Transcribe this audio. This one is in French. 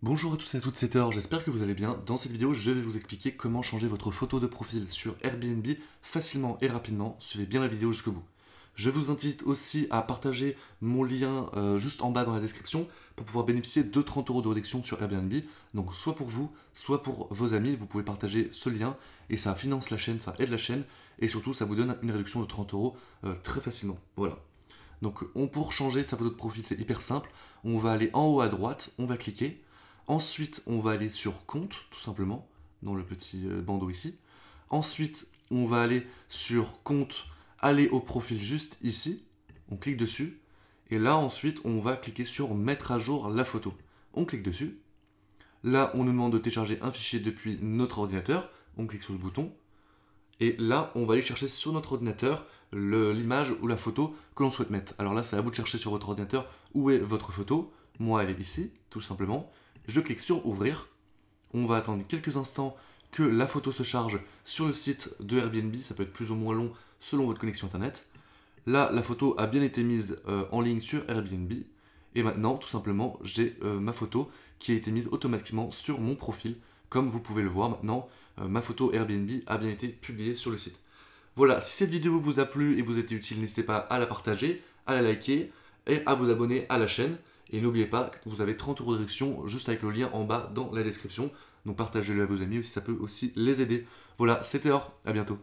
Bonjour à tous et à toutes, c'est Thor, j'espère que vous allez bien. Dans cette vidéo, je vais vous expliquer comment changer votre photo de profil sur Airbnb facilement et rapidement. Suivez bien la vidéo jusqu'au bout. Je vous invite aussi à partager mon lien euh, juste en bas dans la description pour pouvoir bénéficier de 30 euros de réduction sur Airbnb. Donc soit pour vous, soit pour vos amis, vous pouvez partager ce lien et ça finance la chaîne, ça aide la chaîne et surtout ça vous donne une réduction de 30 euros euh, très facilement. Voilà. Donc on, pour changer sa photo de profil, c'est hyper simple. On va aller en haut à droite, on va cliquer Ensuite, on va aller sur compte, tout simplement, dans le petit euh, bandeau ici. Ensuite, on va aller sur compte, aller au profil juste ici. On clique dessus. Et là, ensuite, on va cliquer sur mettre à jour la photo. On clique dessus. Là, on nous demande de télécharger un fichier depuis notre ordinateur. On clique sur ce bouton. Et là, on va aller chercher sur notre ordinateur l'image ou la photo que l'on souhaite mettre. Alors là, c'est à vous de chercher sur votre ordinateur où est votre photo. Moi, elle est ici, tout simplement je clique sur ouvrir. On va attendre quelques instants que la photo se charge sur le site de Airbnb. Ça peut être plus ou moins long selon votre connexion Internet. Là, la photo a bien été mise euh, en ligne sur Airbnb. Et maintenant, tout simplement, j'ai euh, ma photo qui a été mise automatiquement sur mon profil. Comme vous pouvez le voir maintenant, euh, ma photo Airbnb a bien été publiée sur le site. Voilà, si cette vidéo vous a plu et vous a été utile, n'hésitez pas à la partager, à la liker et à vous abonner à la chaîne. Et n'oubliez pas, que vous avez 30 euros de réduction juste avec le lien en bas dans la description. Donc partagez-le à vos amis si ça peut aussi les aider. Voilà, c'était Or, à bientôt.